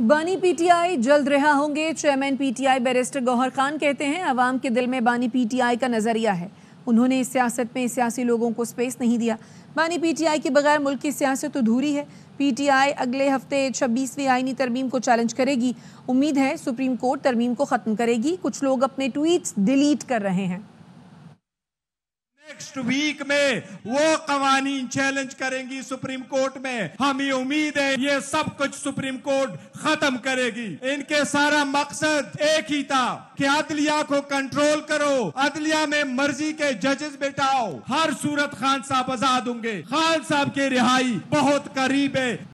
बानी पीटीआई जल्द रिहा होंगे चेयरमैन पीटीआई बैरिस्टर गौहर खान कहते हैं अवाम के दिल में बानी पीटीआई का नजरिया है उन्होंने इस सियासत में सियासी लोगों को स्पेस नहीं दिया बानी पीटीआई के बगैर मुल्क की सियासत तो अधूरी है पीटीआई अगले हफ्ते छब्बीसवीं आईनी तरमीम को चैलेंज करेगी उम्मीद है सुप्रीम कोर्ट तरमीम को ख़त्म करेगी कुछ लोग अपने ट्वीट डिलीट कर रहे हैं नेक्स्ट वीक में वो कवानी चैलेंज करेंगी सुप्रीम कोर्ट में हमें उम्मीद है ये सब कुछ सुप्रीम कोर्ट खत्म करेगी इनके सारा मकसद एक ही था कि अदलिया को कंट्रोल करो अदलिया में मर्जी के जजेस बैठाओ हर सूरत खान साहब आजाद होंगे खान साहब की रिहाई बहुत करीब है